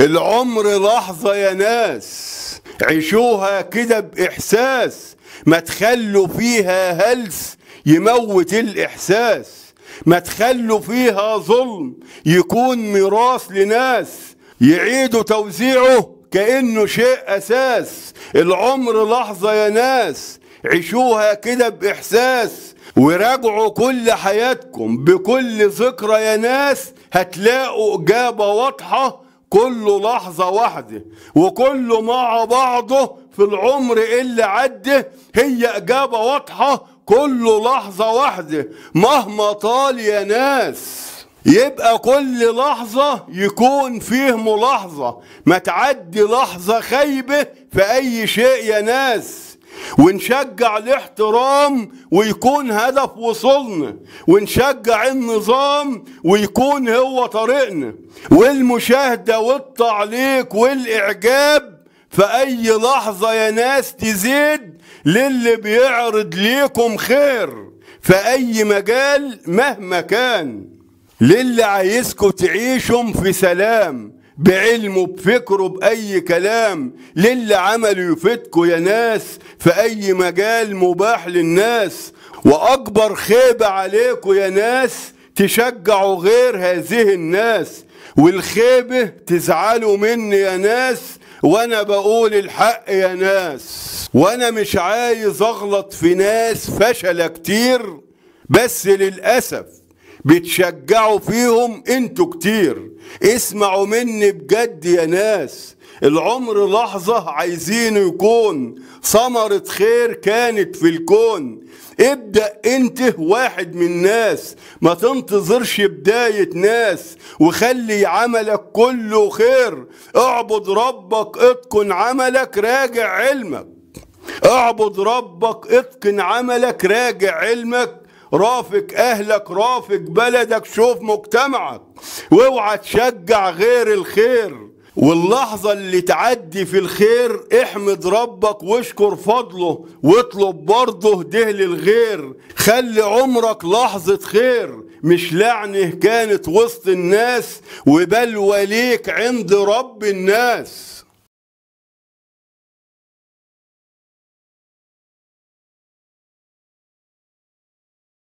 العمر لحظة يا ناس عيشوها كده بإحساس ما تخلوا فيها هلس يموت الإحساس ما تخلوا فيها ظلم يكون ميراث لناس يعيدوا توزيعه كأنه شيء أساس العمر لحظة يا ناس عيشوها كده بإحساس وراجعوا كل حياتكم بكل ذكرى يا ناس هتلاقوا إجابة واضحة كله لحظة واحدة وكله مع بعضه في العمر اللي عدى هي إجابة واضحة كله لحظة واحدة مهما طال يا ناس يبقى كل لحظة يكون فيه ملاحظة ما تعدي لحظة خيبة في أي شيء يا ناس ونشجع الاحترام ويكون هدف وصولنا ونشجع النظام ويكون هو طريقنا والمشاهدة والتعليق والإعجاب في أي لحظة يا ناس تزيد للي بيعرض ليكم خير في أي مجال مهما كان للي عايزكم تعيشوا في سلام بعلمه بفكره بأي كلام للي عمله يفيدكوا يا ناس في أي مجال مباح للناس وأكبر خيبة عليكوا يا ناس تشجعوا غير هذه الناس والخيبة تزعلوا مني يا ناس وانا بقول الحق يا ناس وانا مش عايز اغلط في ناس فشلة كتير بس للأسف بتشجعوا فيهم انتوا كتير اسمعوا مني بجد يا ناس العمر لحظة عايزينه يكون ثمرة خير كانت في الكون ابدأ انت واحد من الناس ما تنتظرش بداية ناس وخلي عملك كله خير اعبد ربك اتقن عملك راجع علمك اعبد ربك اتقن عملك راجع علمك رافق اهلك رافق بلدك شوف مجتمعك واوعى تشجع غير الخير واللحظة اللي تعدي في الخير احمد ربك واشكر فضله واطلب برضه ده للغير خلي عمرك لحظة خير مش لعنه كانت وسط الناس وبلوى ليك عند رب الناس